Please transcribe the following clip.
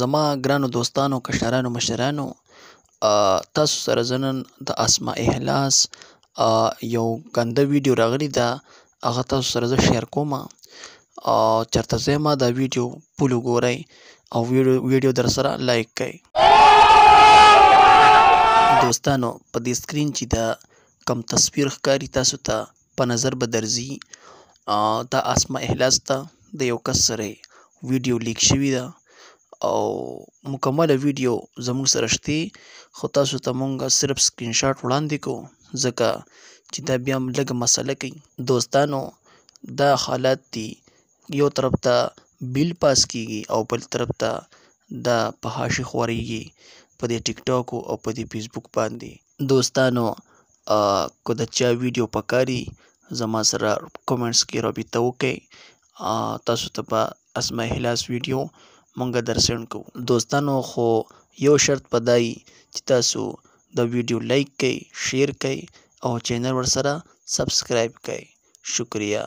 زما ګرانو دوستانو کشرانو مشرانو تاسو سره زنن د اسماء احلاس یو ګنده ویډیو راغلی ده هغه تاسو سره زه شیر کوم او چرته زه ما دا ویډیو پول وګورئ او ویډیو در سره لایک کړئ دوستانو په دې سکرین چې دا کم تصویر ښکاری تاسو ته په نظر به درځي دا اسماء احلاس ته د یو کس سره ویډیو لیک شوی ده او مکمله ویډیو زموږ سره شته خو تاسو ته مونږ صرف سکرین شاټ وړاندې کوو ځکه چې دا بیا لږه مسله کوي دوستانو دا حالات دي یو طرف ته بیل پاس کیږي او بل طرف ته دا پهاشي خوريږي په دې ټیک ټاک او په دې فیسبوک باندې دوستانو کو د چا ویډیو پکاري زما سره کمنټس کې رابطه وکړئ تاسو ته به اسماء هلاس ویډیو مونږ درسن کوو دوستانو خو یو شرط پدای چې تاسو د ویډیو لایک کړئ شیر کړئ او چینل ورسره سبسکرایب کړئ شکریہ